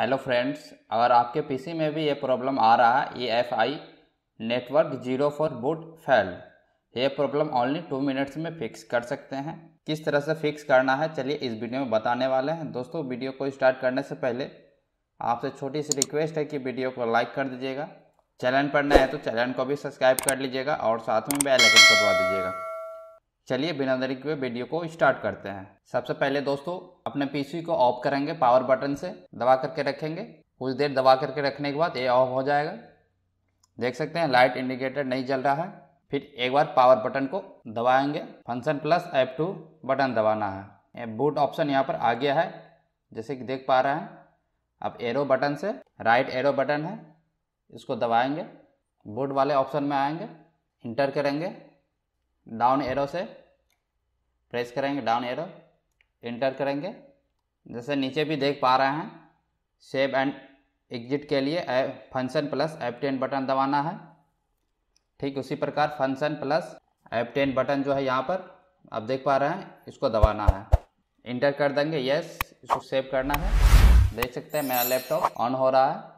hello friends अगर आपके PC में भी ये प्रॉब्लम आ रहा है E F I network zero for boot fail ये प्रॉब्लम ओनली टू मिनट्स में फिक्स कर सकते हैं किस तरह से फिक्स करना है चलिए इस वीडियो में बताने वाले हैं दोस्तों वीडियो को स्टार्ट करने से पहले आपसे छोटी सी रिक्वेस्ट है कि वीडियो को लाइक कर दीजिएगा चैनल पर नए हैं तो चैनल को भी सब्सक्राइब कर लीजिएगा और साथ में बेल आइकन दबा दीजिएगा चलिए बिना देरी के वीडियो को स्टार्ट करते हैं सबसे पहले दोस्तों अपने पीसी को ऑफ करेंगे पावर बटन से दबा करके रखेंगे कुछ देर दबा करके रखने के बाद ये ऑफ हो जाएगा देख सकते हैं लाइट इंडिकेटर नहीं जल रहा है फिर एक बार पावर बटन को दबाएंगे function plus F two button दबाना है बूट ऑप्शन यहाँ पर आ गया है जैसे कि देख पा रहे हैं अब एरो बटन से राइट एरो बटन है इसको दबाएंगे बूट वाले ऑप्शन में आएंगे इंटर करेंगे डाउन एरो से प्रेस करेंगे डाउन एरो इंटर करेंगे जैसे नीचे भी देख पा रहे हैं सेव एंड एग्जिट के लिए function plus F ten button दबाना है ठीक उसी प्रकार function plus F ten button जो है यहाँ पर आप देख पा रहे हैं इसको दबाना है इंटर कर देंगे यस इसको सेव करना है देख सकते हैं मेरा लैपटॉप ऑन हो रहा है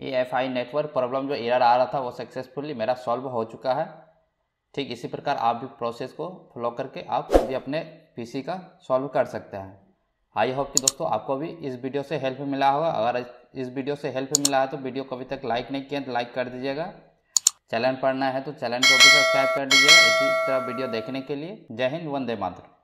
E F I network problem जो एरर आ रहा था वो सक्सेसफुली मेरा सॉल्व हो चुका है ठीक इसी प्रकार आप भी प्रोसेस को फॉलो करके आप भी अपने पीसी का सॉल्व कर सकते हैं आई होप कि दोस्तों आपको भी इस वीडियो से हेल्प मिला होगा अगर इस वीडियो से हेल्प मिला है तो वीडियो को अभी तक लाइक नहीं किया तो लाइक कर दीजिएगा चैनल पढ़ना है तो चैनल को भी सब्सक्राइब कर दीजिएगा इसी तरह वीडियो देखने के लिए जय हिंद वंदे मातृ